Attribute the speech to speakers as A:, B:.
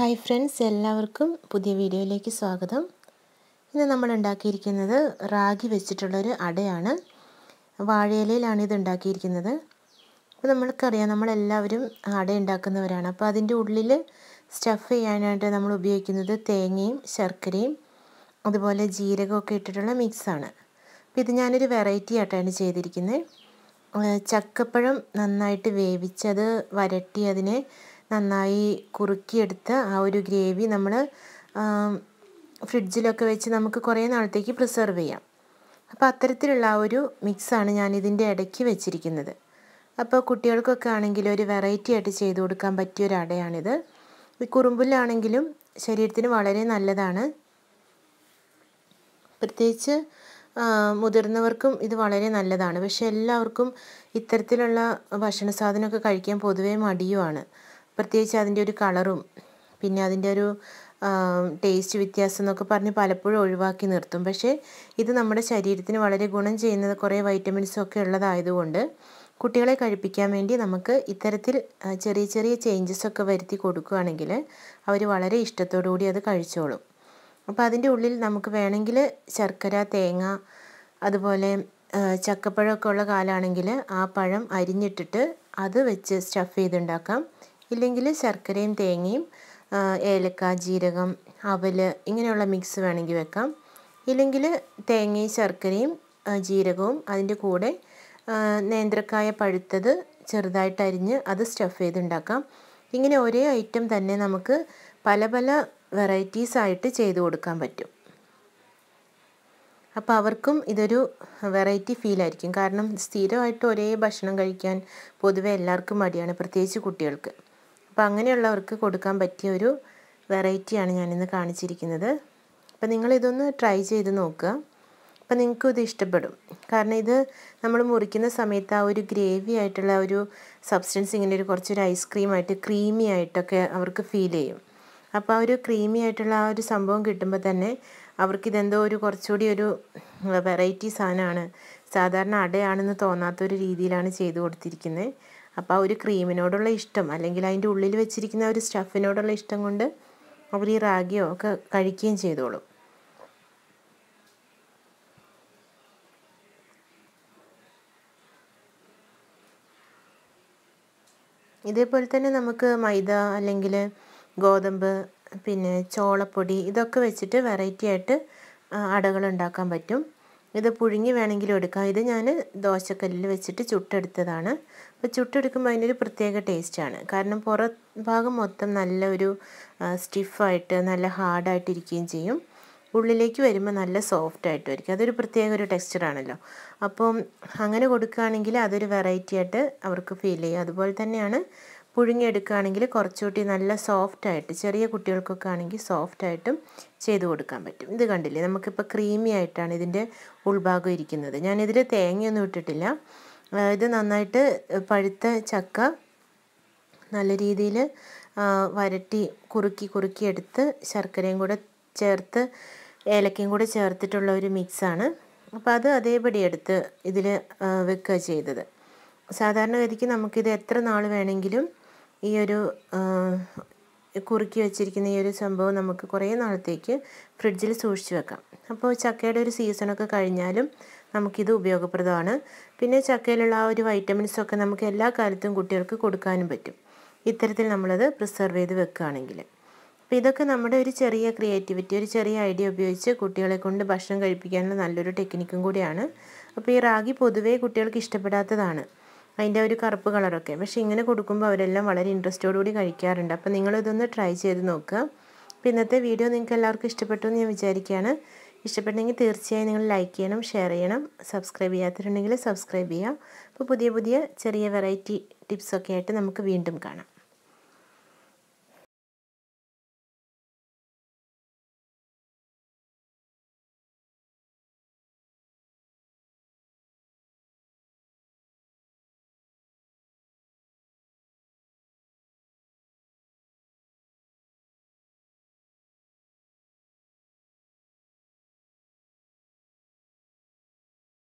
A: hi friends എല്ലാവർക്കും പുതിയ വീഡിയോയിലേക്ക് സ്വാഗതം ഇന്ന് നമ്മൾ ഉണ്ടാക്കിയിരിക്കുന്നത് റാഗി വെച്ചിട്ടുള്ളൊരു അടയാണ് വാഴയിലയിലാണ് ഇത് ഉണ്ടാക്കിയിരിക്കുന്നത് അപ്പോൾ നമ്മൾക്കറിയാം നമ്മളെല്ലാവരും അട ഉണ്ടാക്കുന്നവരാണ് അപ്പോൾ അതിൻ്റെ ഉള്ളിൽ സ്റ്റഫ് ചെയ്യാനായിട്ട് നമ്മൾ ഉപയോഗിക്കുന്നത് തേങ്ങയും ശർക്കരയും അതുപോലെ ജീരകമൊക്കെ ഇട്ടിട്ടുള്ള മിക്സാണ് അപ്പോൾ ഇത് ഞാനൊരു വെറൈറ്റി ആയിട്ടാണ് ചെയ്തിരിക്കുന്നത് ചക്കപ്പഴം നന്നായിട്ട് വേവിച്ചത് വരട്ടി അതിനെ നന്നായി കുറുക്കിയെടുത്ത് ആ ഒരു ഗ്രേവി നമ്മൾ ഫ്രിഡ്ജിലൊക്കെ വെച്ച് നമുക്ക് കുറേ നാളത്തേക്ക് പ്രിസർവ് ചെയ്യാം അപ്പോൾ അത്തരത്തിലുള്ള ആ ഒരു മിക്സാണ് ഞാൻ ഇതിൻ്റെ ഇടയ്ക്ക് വെച്ചിരിക്കുന്നത് അപ്പോൾ കുട്ടികൾക്കൊക്കെ ആണെങ്കിൽ ഒരു വെറൈറ്റി ആയിട്ട് ചെയ്ത് കൊടുക്കാൻ പറ്റിയ ഒരു അടയാണിത് ഈ കുറുമ്പുല്ലാണെങ്കിലും ശരീരത്തിന് വളരെ നല്ലതാണ് പ്രത്യേകിച്ച് മുതിർന്നവർക്കും ഇത് വളരെ നല്ലതാണ് പക്ഷെ എല്ലാവർക്കും ഇത്തരത്തിലുള്ള ഭക്ഷണ സാധനമൊക്കെ കഴിക്കാൻ പൊതുവേ മടിയുമാണ് പ്രത്യേകിച്ച് അതിൻ്റെ ഒരു കളറും പിന്നെ അതിൻ്റെ ഒരു ടേസ്റ്റ് വ്യത്യാസം എന്നൊക്കെ പറഞ്ഞ് പലപ്പോഴും ഒഴിവാക്കി നിർത്തും പക്ഷേ ഇത് നമ്മുടെ ശരീരത്തിന് വളരെ ഗുണം ചെയ്യുന്നത് കുറേ വൈറ്റമിൻസും ഒക്കെ ഉള്ളതായതുകൊണ്ട് കുട്ടികളെ കഴിപ്പിക്കാൻ വേണ്ടി നമുക്ക് ഇത്തരത്തിൽ ചെറിയ ചെറിയ ചേഞ്ചസ് ഒക്കെ വരുത്തി കൊടുക്കുകയാണെങ്കിൽ അവർ വളരെ ഇഷ്ടത്തോടുകൂടി അത് കഴിച്ചോളും അപ്പോൾ അതിൻ്റെ ഉള്ളിൽ നമുക്ക് വേണമെങ്കിൽ ശർക്കര തേങ്ങ അതുപോലെ ചക്കപ്പഴമൊക്കെ ഉള്ള കാലമാണെങ്കിൽ ആ പഴം അരിഞ്ഞിട്ടിട്ട് അത് വെച്ച് സ്റ്റഫ് ചെയ്തുണ്ടാക്കാം ഇല്ലെങ്കിൽ ശർക്കരയും തേങ്ങയും ഏലക്ക ജീരകം അവൽ ഇങ്ങനെയുള്ള മിക്സ് വേണമെങ്കിൽ വെക്കാം ഇല്ലെങ്കിൽ തേങ്ങയും ശർക്കരയും ജീരകവും അതിൻ്റെ കൂടെ നേന്ത്രക്കായ പഴുത്തത് ചെറുതായിട്ട് അരിഞ്ഞ് അത് സ്റ്റഫ് ചെയ്തുണ്ടാക്കാം ഇങ്ങനെ ഒരേ ഐറ്റം തന്നെ നമുക്ക് പല പല വെറൈറ്റീസ് ആയിട്ട് ചെയ്തു കൊടുക്കാൻ പറ്റും അപ്പോൾ അവർക്കും ഇതൊരു വെറൈറ്റി ഫീൽ ആയിരിക്കും കാരണം സ്ഥിരമായിട്ട് ഒരേ ഭക്ഷണം കഴിക്കാൻ പൊതുവെ എല്ലാവർക്കും മടിയാണ് പ്രത്യേകിച്ച് കുട്ടികൾക്ക് അപ്പോൾ അങ്ങനെയുള്ളവർക്ക് കൊടുക്കാൻ പറ്റിയ ഒരു വെറൈറ്റിയാണ് ഞാനിന്ന് കാണിച്ചിരിക്കുന്നത് അപ്പോൾ നിങ്ങളിതൊന്ന് ട്രൈ ചെയ്ത് നോക്കുക അപ്പോൾ നിങ്ങൾക്കും ഇത് ഇഷ്ടപ്പെടും കാരണം ഇത് നമ്മൾ മുറിക്കുന്ന സമയത്ത് ആ ഒരു ഗ്രേവി ആയിട്ടുള്ള ഒരു സബ്സ്റ്റൻസ് ഇങ്ങനെ ഒരു കുറച്ചൊരു ഐസ്ക്രീമായിട്ട് ക്രീമി ആയിട്ടൊക്കെ അവർക്ക് ഫീൽ ചെയ്യും അപ്പോൾ ആ ഒരു ക്രീമി ആയിട്ടുള്ള ആ ഒരു സംഭവം കിട്ടുമ്പോൾ തന്നെ അവർക്കിതെന്തോ ഒരു കുറച്ചുകൂടി ഒരു വെറൈറ്റി സാധനമാണ് സാധാരണ അടയാണെന്ന് തോന്നാത്തൊരു രീതിയിലാണ് ചെയ്തു കൊടുത്തിരിക്കുന്നത് അപ്പോൾ ആ ഒരു ക്രീമിനോടുള്ള ഇഷ്ടം അല്ലെങ്കിൽ അതിൻ്റെ ഉള്ളിൽ വെച്ചിരിക്കുന്ന ഒരു സ്റ്റഫിനോടുള്ള ഇഷ്ടം കൊണ്ട് അവർ ഈ റാഗിയോ ഒക്കെ കഴിക്കുകയും ചെയ്തോളും ഇതേപോലെ തന്നെ നമുക്ക് മൈദ അല്ലെങ്കിൽ ഗോതമ്പ് പിന്നെ ചോളപ്പൊടി ഇതൊക്കെ വെച്ചിട്ട് വെറൈറ്റി ആയിട്ട് അടകൾ ഉണ്ടാക്കാൻ പറ്റും ഇത് പുഴുങ്ങി വേണമെങ്കിലും എടുക്കാം ഇത് ഞാൻ ദോശക്കല്ലിൽ വെച്ചിട്ട് ചുട്ടെടുത്തതാണ് അപ്പോൾ ചുട്ടെടുക്കുമ്പോൾ അതിനൊരു പ്രത്യേക ടേസ്റ്റാണ് കാരണം പുറ ഭാഗം മൊത്തം നല്ല ഒരു സ്റ്റിഫായിട്ട് നല്ല ഹാർഡായിട്ടിരിക്കുകയും ചെയ്യും ഉള്ളിലേക്ക് വരുമ്പോൾ നല്ല സോഫ്റ്റ് ആയിട്ട് വരിക്കും അതൊരു പ്രത്യേക ഒരു ടെക്സ്ചറാണല്ലോ അപ്പം അങ്ങനെ കൊടുക്കുകയാണെങ്കിൽ അതൊരു വെറൈറ്റി ആയിട്ട് അവർക്ക് ഫീൽ ചെയ്യും അതുപോലെ തന്നെയാണ് പുഴുങ്ങിയെടുക്കുകയാണെങ്കിൽ കുറച്ചുകൂടി നല്ല സോഫ്റ്റായിട്ട് ചെറിയ കുട്ടികൾക്കൊക്കെ ആണെങ്കിൽ സോഫ്റ്റായിട്ടും ചെയ്ത് കൊടുക്കാൻ പറ്റും ഇത് കണ്ടില്ലേ നമുക്കിപ്പോൾ ക്രീമി ആയിട്ടാണ് ഇതിൻ്റെ ഉൾഭാഗം ഇരിക്കുന്നത് ഞാനിതിൽ തേങ്ങയൊന്നും ഇട്ടിട്ടില്ല ഇത് നന്നായിട്ട് പഴുത്ത ചക്ക നല്ല രീതിയിൽ വരട്ടി കുറുക്കി കുറുക്കി എടുത്ത് ശർക്കരയും കൂടെ ചേർത്ത് ഏലക്കയും കൂടെ ചേർത്തിട്ടുള്ള ഒരു മിക്സാണ് അപ്പോൾ അത് അതേപടി എടുത്ത് ഇതിൽ വെക്കുക ചെയ്തത് സാധാരണഗതിക്ക് നമുക്കിത് എത്ര നാൾ വേണമെങ്കിലും ഈ ഒരു കുറുക്കി വെച്ചിരിക്കുന്ന ഈ ഒരു സംഭവം നമുക്ക് കുറേ നാളത്തേക്ക് ഫ്രിഡ്ജിൽ സൂക്ഷിച്ച് വെക്കാം അപ്പോൾ ചക്കയുടെ ഒരു സീസണൊക്കെ കഴിഞ്ഞാലും നമുക്കിത് ഉപയോഗപ്രദമാണ് പിന്നെ ചക്കയിലുള്ള ആ ഒരു വൈറ്റമിൻസൊക്കെ നമുക്ക് എല്ലാ കാലത്തും കുട്ടികൾക്ക് കൊടുക്കാനും പറ്റും ഇത്തരത്തിൽ നമ്മളത് പ്രിസർവ് ചെയ്ത് വെക്കുകയാണെങ്കിൽ അപ്പോൾ ഇതൊക്കെ നമ്മുടെ ഒരു ചെറിയ ക്രിയേറ്റിവിറ്റി ഒരു ചെറിയ ഐഡിയ ഉപയോഗിച്ച് കുട്ടികളെ കൊണ്ട് ഭക്ഷണം കഴിപ്പിക്കാനുള്ള നല്ലൊരു ടെക്നിക്കും കൂടിയാണ് അപ്പോൾ ഈ റാഗി പൊതുവേ കുട്ടികൾക്ക് ഇഷ്ടപ്പെടാത്തതാണ് അതിൻ്റെ ഒരു കറുപ്പ് കളറൊക്കെ പക്ഷേ ഇങ്ങനെ കൊടുക്കുമ്പോൾ അവരെല്ലാം വളരെ ഇൻട്രസ്റ്റോടുകൂടി കഴിക്കാറുണ്ട് അപ്പോൾ നിങ്ങളിതൊന്ന് ട്രൈ ചെയ്ത് നോക്കുക അപ്പോൾ ഇന്നത്തെ വീഡിയോ നിങ്ങൾക്ക് എല്ലാവർക്കും ഇഷ്ടപ്പെട്ടു എന്ന് ഞാൻ വിചാരിക്കുകയാണ് ഇഷ്ടപ്പെട്ടെങ്കിൽ തീർച്ചയായും നിങ്ങൾ ലൈക്ക് ചെയ്യണം ഷെയർ ചെയ്യണം സബ്സ്ക്രൈബ് ചെയ്യാത്തിട്ടുണ്ടെങ്കിൽ സബ്സ്ക്രൈബ് ചെയ്യാം അപ്പോൾ പുതിയ പുതിയ ചെറിയ വെറൈറ്റി ടിപ്സൊക്കെ ആയിട്ട് നമുക്ക് വീണ്ടും കാണാം